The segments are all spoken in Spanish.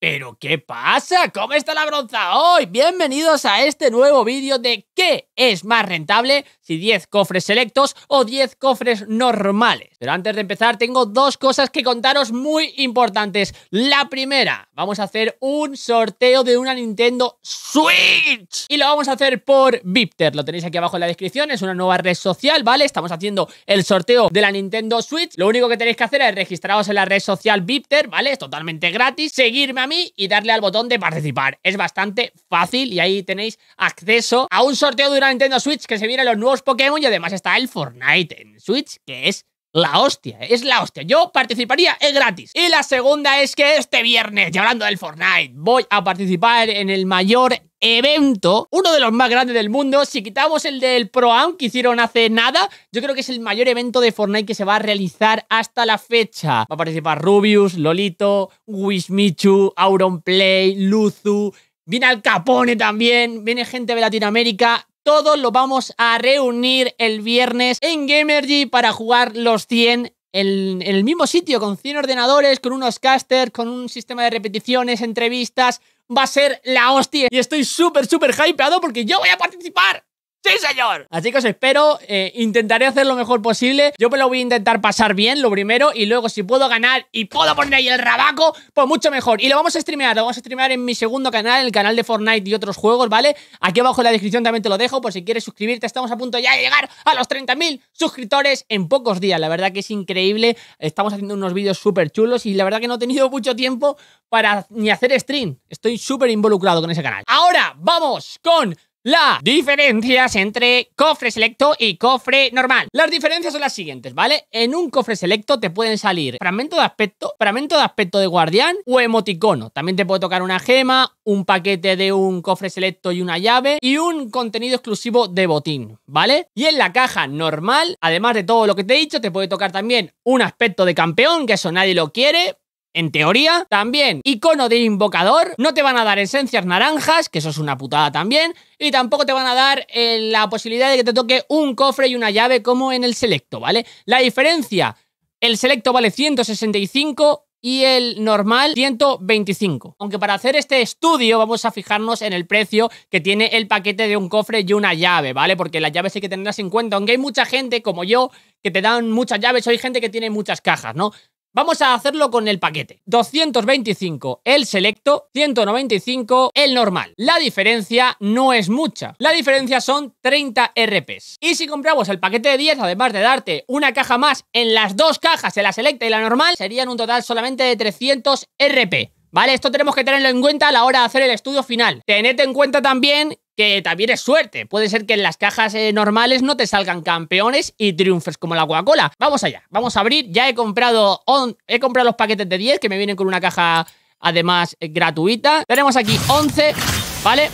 ¿Pero qué pasa? ¿Cómo está la bronza hoy? Bienvenidos a este nuevo vídeo de ¿Qué es más rentable? Si 10 cofres selectos o 10 cofres normales. Pero antes de empezar tengo dos cosas que contaros muy importantes. La primera, vamos a hacer un sorteo de una Nintendo Switch. Y lo vamos a hacer por Vipter. Lo tenéis aquí abajo en la descripción. Es una nueva red social, ¿vale? Estamos haciendo el sorteo de la Nintendo Switch. Lo único que tenéis que hacer es registraros en la red social Vipter, ¿vale? Es totalmente gratis. Seguirme a y darle al botón de participar. Es bastante fácil y ahí tenéis acceso a un sorteo de una Nintendo Switch que se vienen los nuevos Pokémon y además está el Fortnite en Switch, que es la hostia, ¿eh? es la hostia. Yo participaría, es gratis. Y la segunda es que este viernes, Ya hablando del Fortnite, voy a participar en el mayor evento, uno de los más grandes del mundo. Si quitamos el del pro que hicieron hace nada, yo creo que es el mayor evento de Fortnite que se va a realizar hasta la fecha. Va a participar Rubius, Lolito, Auron Auronplay, Luzu. Viene Al Capone también, viene gente de Latinoamérica, todos lo vamos a reunir el viernes en Gamergy para jugar los 100 en, en, el mismo sitio, con 100 ordenadores, con unos casters, con un sistema de repeticiones, entrevistas, va a ser la hostia. Y estoy súper, súper hypeado porque yo voy a participar. ¡Sí, señor! Así que os espero, eh, intentaré hacer lo mejor posible. Yo me lo voy a intentar pasar bien, lo primero, y luego si puedo ganar y puedo poner ahí el rabaco, pues mucho mejor. Y lo vamos a streamear, lo vamos a streamear en mi segundo canal, el canal de Fortnite y otros juegos, ¿vale? Aquí abajo en la descripción también te lo dejo por si quieres suscribirte. Estamos a punto ya de llegar a los 30.000 suscriptores en pocos días. La verdad que es increíble. Estamos haciendo unos vídeos súper chulos y la verdad que no he tenido mucho tiempo para ni hacer stream. Estoy súper involucrado con ese canal. Ahora, vamos con las diferencias entre cofre selecto y cofre normal. Las diferencias son las siguientes, ¿vale? En un cofre selecto te pueden salir fragmento de aspecto, fragmento de aspecto de guardián o emoticono. También te puede tocar una gema, un paquete de un cofre selecto y una llave y un contenido exclusivo de botín, ¿vale? Y en la caja normal, además de todo lo que te he dicho, te puede tocar también un aspecto de campeón, que eso nadie lo quiere, en teoría, también icono de invocador, no te van a dar esencias naranjas, que eso es una putada también, y tampoco te van a dar eh, la posibilidad de que te toque un cofre y una llave como en el selecto, ¿vale? La diferencia, el selecto vale 165 y el normal 125. Aunque para hacer este estudio vamos a fijarnos en el precio que tiene el paquete de un cofre y una llave, ¿vale? Porque las llaves hay que tenerlas en cuenta, aunque hay mucha gente como yo que te dan muchas llaves, hay gente que tiene muchas cajas, ¿no? Vamos a hacerlo con el paquete. 225 el selecto, 195 el normal. La diferencia no es mucha. La diferencia son 30 RP. Y si compramos el paquete de 10, además de darte una caja más en las dos cajas, en la selecta y la normal, serían un total solamente de 300 RP. ¿Vale? Esto tenemos que tenerlo en cuenta a la hora de hacer el estudio final. Tened en cuenta también que también es suerte. Puede ser que en las cajas eh, normales no te salgan campeones y triunfes como la Coca-Cola. Vamos allá, vamos a abrir. Ya he comprado, he comprado los paquetes de 10 que me vienen con una caja además eh, gratuita. Tenemos aquí 11, ¿vale?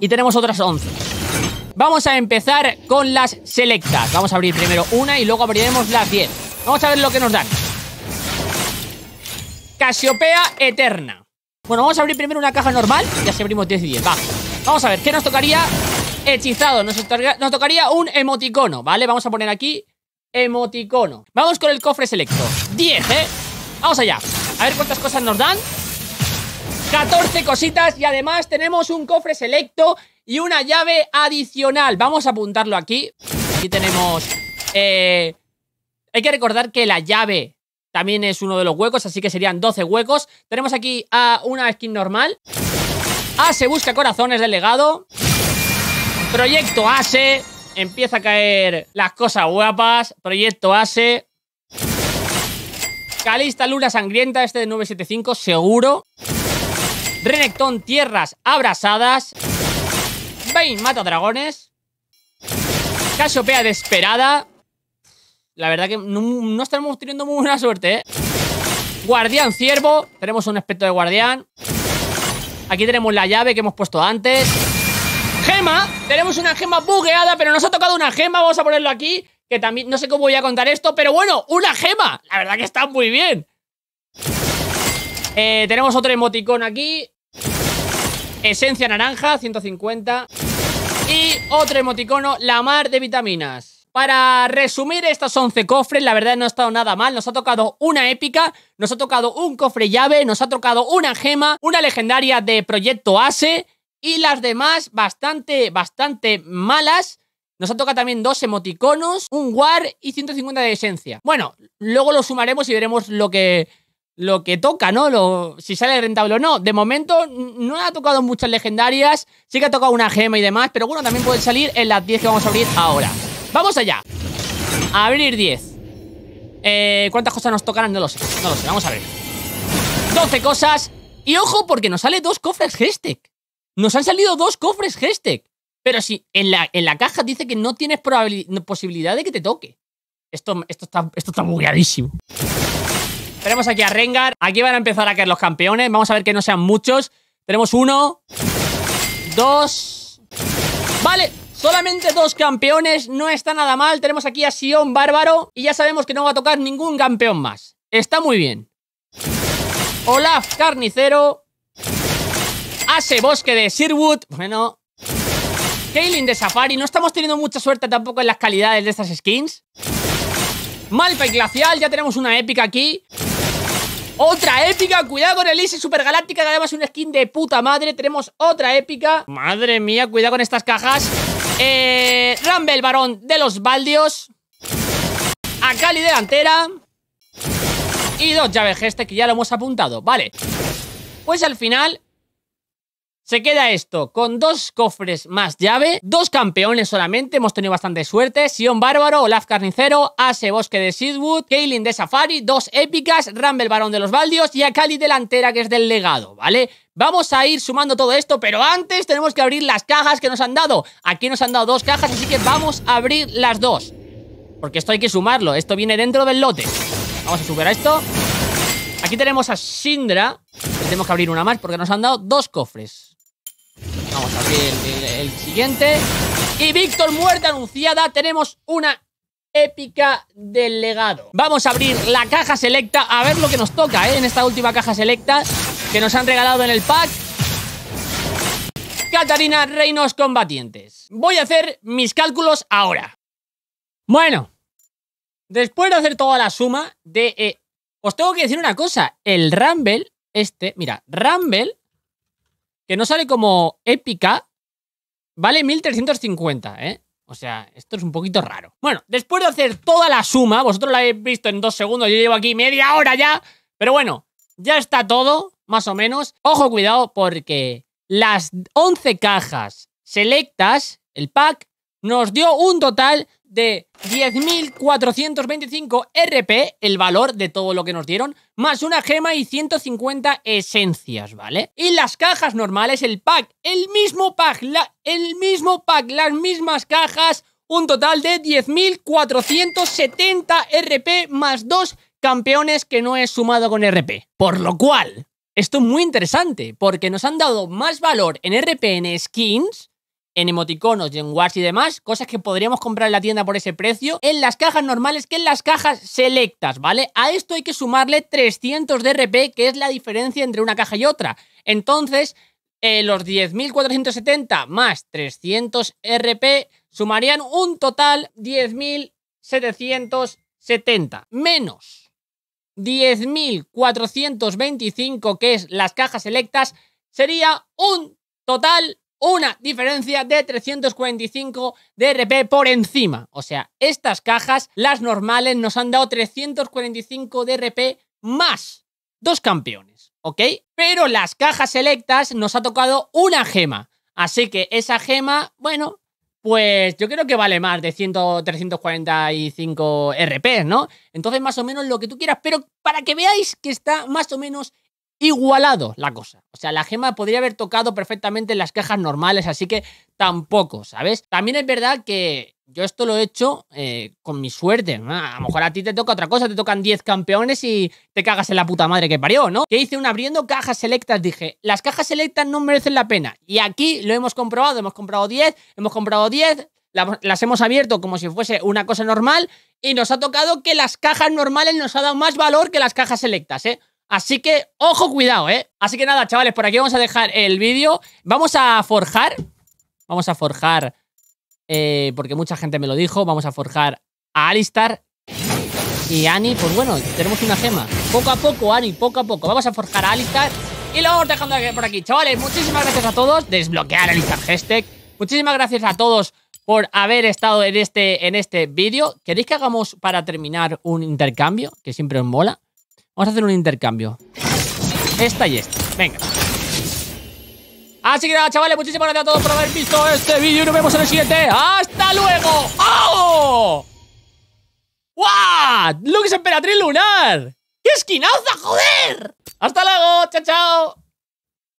Y tenemos otras 11. Vamos a empezar con las selectas. Vamos a abrir primero una y luego abriremos las 10. Vamos a ver lo que nos dan. Casiopea Eterna. Bueno, vamos a abrir primero una caja normal y así abrimos 10 10, va. Vamos a ver, ¿qué nos tocaría? Hechizado, nos, nos tocaría un emoticono, ¿vale? Vamos a poner aquí emoticono. Vamos con el cofre selecto. 10, ¿eh? Vamos allá. A ver cuántas cosas nos dan. 14 cositas y además tenemos un cofre selecto y una llave adicional. Vamos a apuntarlo aquí. Aquí tenemos... Eh, hay que recordar que la llave también es uno de los huecos, así que serían 12 huecos. Tenemos aquí a una skin normal. se busca corazones del legado. Proyecto Ase. Empieza a caer las cosas guapas. Proyecto Ase. Calista Luna Sangrienta, este de 975, seguro. Renekton Tierras Abrasadas. Bane Mata Dragones. Casiopea desesperada la verdad que no, estamos teniendo muy buena suerte, ¿eh? Guardián ciervo. Tenemos un aspecto de guardián. Aquí tenemos la llave que hemos puesto antes. Gema. Tenemos una gema bugueada, pero nos ha tocado una gema. Vamos a ponerlo aquí. Que también, no sé cómo voy a contar esto, pero bueno, una gema. La verdad que está muy bien. Eh, tenemos otro emoticono aquí. Esencia naranja, 150. Y otro emoticono, la mar de vitaminas. Para resumir estos 11 cofres, la verdad no ha estado nada mal. Nos ha tocado una épica, nos ha tocado un cofre llave, nos ha tocado una gema, una legendaria de Proyecto ASE y las demás bastante, bastante malas. Nos ha tocado también dos emoticonos, un war y 150 de esencia. Bueno, luego lo sumaremos y veremos lo que, lo que toca, ¿no? Lo, si sale rentable o no. De momento no ha tocado muchas legendarias, sí que ha tocado una gema y demás, pero bueno, también puede salir en las 10 que vamos a abrir ahora. Vamos allá Abrir 10 eh, ¿Cuántas cosas nos tocarán? No lo sé, no lo sé, vamos a ver 12 cosas Y ojo porque nos sale dos cofres gestec Nos han salido dos cofres gestec Pero si en la, en la caja dice que no tienes posibilidad de que te toque Esto, esto, está, esto está bugueadísimo Tenemos aquí a Rengar Aquí van a empezar a caer los campeones Vamos a ver que no sean muchos Tenemos uno Dos Vale Solamente dos campeones, no está nada mal. Tenemos aquí a Sion Bárbaro y ya sabemos que no va a tocar ningún campeón más. Está muy bien. Olaf Carnicero. Hace Bosque de Sirwood. Bueno. Kaylin de Safari. No estamos teniendo mucha suerte tampoco en las calidades de estas skins. Malpa Glacial. Ya tenemos una épica aquí. Otra épica, cuidado con el Elise Supergaláctica, que además es una skin de puta madre. Tenemos otra épica. Madre mía, cuidado con estas cajas. Eh, Rumble, varón de los baldios. Akali delantera. Y dos llaves este que ya lo hemos apuntado. Vale. Pues al final se queda esto, con dos cofres más llave, dos campeones solamente, hemos tenido bastante suerte, Sion Bárbaro, Olaf Carnicero, Ace Bosque de Seedwood, Kaylin de Safari, dos épicas, Rumble Barón de los Baldios y Akali delantera que es del legado, ¿vale? Vamos a ir sumando todo esto, pero antes tenemos que abrir las cajas que nos han dado. Aquí nos han dado dos cajas, así que vamos a abrir las dos. Porque esto hay que sumarlo, esto viene dentro del lote. Vamos a superar esto. Aquí tenemos a Sindra. Tenemos que abrir una más porque nos han dado dos cofres. Vamos a abrir el, siguiente. Y Víctor, muerte anunciada. Tenemos una épica del legado. Vamos a abrir la caja selecta a ver lo que nos toca ¿eh? en esta última caja selecta que nos han regalado en el pack Catarina Reinos Combatientes. Voy a hacer mis cálculos ahora. Bueno, después de hacer toda la suma de... Eh, os tengo que decir una cosa, el Rumble, este, mira, Rumble, que no sale como épica, vale 1350, ¿eh? O sea, esto es un poquito raro. Bueno, después de hacer toda la suma, vosotros la habéis visto en dos segundos, yo llevo aquí media hora ya, pero bueno, ya está todo más o menos. Ojo, cuidado, porque las 11 cajas selectas, el pack, nos dio un total de 10.425 RP, el valor de todo lo que nos dieron, más una gema y 150 esencias, ¿vale? Y las cajas normales, el pack, el mismo pack, la, el mismo pack, las mismas cajas, un total de 10.470 RP más dos campeones que no he sumado con RP. Por lo cual, esto es muy interesante porque nos han dado más valor en RP en skins, en emoticonos y en wars y demás, cosas que podríamos comprar en la tienda por ese precio, en las cajas normales que en las cajas selectas, ¿vale? A esto hay que sumarle 300 de RP, que es la diferencia entre una caja y otra. Entonces, eh, los 10.470 más 300 RP sumarían un total 10.770 menos 10.425, que es las cajas electas sería un total, una diferencia de 345 DRP por encima. O sea, estas cajas, las normales, nos han dado 345 DRP más dos campeones, ¿ok? Pero las cajas electas nos ha tocado una gema. Así que esa gema, bueno, pues yo creo que vale más de 100, 345 RP, ¿no? Entonces, más o menos lo que tú quieras, pero para que veáis que está más o menos igualado la cosa. O sea, la gema podría haber tocado perfectamente en las cajas normales, así que tampoco, ¿sabes? También es verdad que yo esto lo he hecho eh, con mi suerte. A lo mejor a ti te toca otra cosa, te tocan 10 campeones y te cagas en la puta madre que parió, ¿no? Que hice un abriendo cajas selectas, dije, las cajas selectas no merecen la pena. Y aquí lo hemos comprobado, hemos comprado 10, hemos comprado 10, las hemos abierto como si fuese una cosa normal y nos ha tocado que las cajas normales nos ha dado más valor que las cajas selectas, ¿eh? Así que, ojo, cuidado, ¿eh? Así que nada, chavales, por aquí vamos a dejar el vídeo. Vamos a forjar. Vamos a forjar eh, porque mucha gente me lo dijo. Vamos a forjar a Alistar y Ani. Pues bueno, tenemos una gema. Poco a poco, Ani, poco a poco. Vamos a forjar a Alistar y lo vamos dejando por aquí. Chavales, muchísimas gracias a todos. Desbloquear Alistar Hashtag. Muchísimas gracias a todos por haber estado en este, en este vídeo. ¿Queréis que hagamos para terminar un intercambio? Que siempre os mola. Vamos a hacer un intercambio. Esta y esta. Venga. Así que nada, chavales, muchísimas gracias a todos por haber visto este vídeo y nos vemos en el siguiente. ¡Hasta luego! ¡Oh! ¡Wow! ¡Lux Emperatriz Lunar! ¡Qué esquinaza, joder! ¡Hasta luego! ¡Chao, chao!